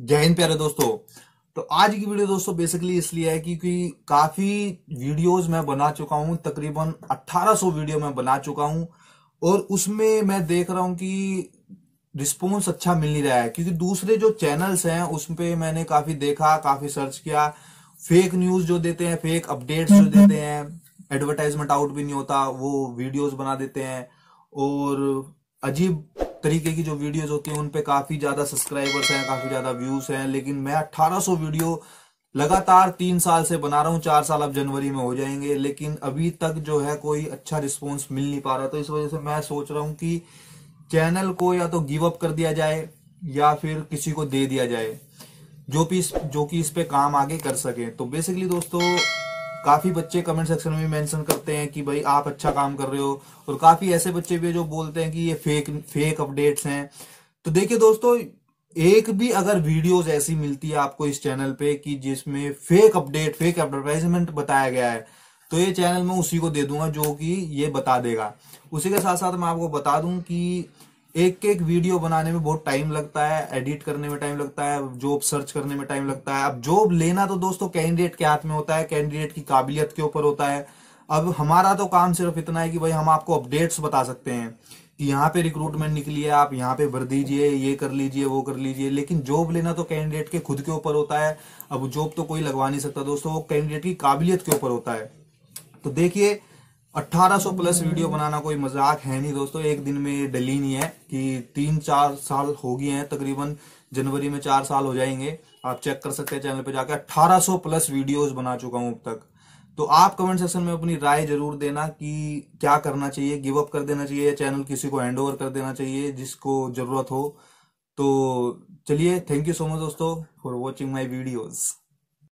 जय हिंद प्यारे दोस्तों तो आज की वीडियो दोस्तों बेसिकली इसलिए है क्योंकि काफी वीडियोस मैं बना चुका हूं तकरीबन 1800 वीडियो मैं बना चुका हूं और उसमें मैं देख रहा हूं कि रिस्पॉन्स अच्छा मिल नहीं रहा है क्योंकि दूसरे जो चैनल्स हैं उस पर मैंने काफी देखा काफी सर्च किया फेक न्यूज जो देते हैं फेक अपडेट्स जो देते हैं एडवर्टाइजमेंट आउट भी नहीं होता वो वीडियोज बना देते हैं और अजीब तरीके की जो वीडियोज होती हैं उन पे काफ़ी ज़्यादा सब्सक्राइबर्स हैं काफ़ी ज़्यादा व्यूज़ हैं लेकिन मैं 1800 वीडियो लगातार तीन साल से बना रहा हूँ चार साल अब जनवरी में हो जाएंगे लेकिन अभी तक जो है कोई अच्छा रिस्पॉन्स मिल नहीं पा रहा तो इस वजह से मैं सोच रहा हूँ कि चैनल को या तो गिव अप कर दिया जाए या फिर किसी को दे दिया जाए जो भी जो कि इस पे काम आगे कर सके तो बेसिकली दोस्तों काफी बच्चे कमेंट सेक्शन में भी मेंशन करते हैं कि भाई आप अच्छा काम कर रहे हो और काफी ऐसे बच्चे भी जो बोलते हैं कि ये फेक फेक अपडेट्स हैं तो देखिए दोस्तों एक भी अगर वीडियोस ऐसी मिलती है आपको इस चैनल पे कि जिसमें फेक अपडेट फेक एडवर्टाइजमेंट बताया गया है तो ये चैनल मैं उसी को दे दूंगा जो कि ये बता देगा उसी के साथ साथ मैं आपको बता दूं कि एक एक वीडियो बनाने में बहुत टाइम लगता है एडिट करने में टाइम लगता है जॉब सर्च करने में टाइम लगता है अब जॉब लेना तो दोस्तों कैंडिडेट के हाथ में होता है कैंडिडेट की काबिलियत के ऊपर होता है अब हमारा तो काम सिर्फ इतना है कि भाई हम आपको अपडेट्स बता सकते हैं कि यहाँ पे रिक्रूटमेंट निकली है आप यहाँ पे भर दीजिए ये कर लीजिए वो कर लीजिए लेकिन जॉब लेना तो कैंडिडेट के खुद के ऊपर होता है अब जॉब तो कोई लगवा नहीं सकता दोस्तों वो कैंडिडेट की काबिलियत के ऊपर होता है तो देखिए 1800 प्लस वीडियो बनाना कोई मजाक है नहीं दोस्तों एक दिन में डली नहीं है कि तीन चार साल हो गए हैं तकरीबन जनवरी में चार साल हो जाएंगे आप चेक कर सकते हैं चैनल पे जाकर 1800 प्लस वीडियोस बना चुका हूं अब तक तो आप कमेंट सेक्शन में अपनी राय जरूर देना कि क्या करना चाहिए गिव अप कर देना चाहिए चैनल किसी को हैंड ओवर कर देना चाहिए जिसको जरूरत हो तो चलिए थैंक यू सो मच दोस्तों फॉर वॉचिंग माई वीडियोज़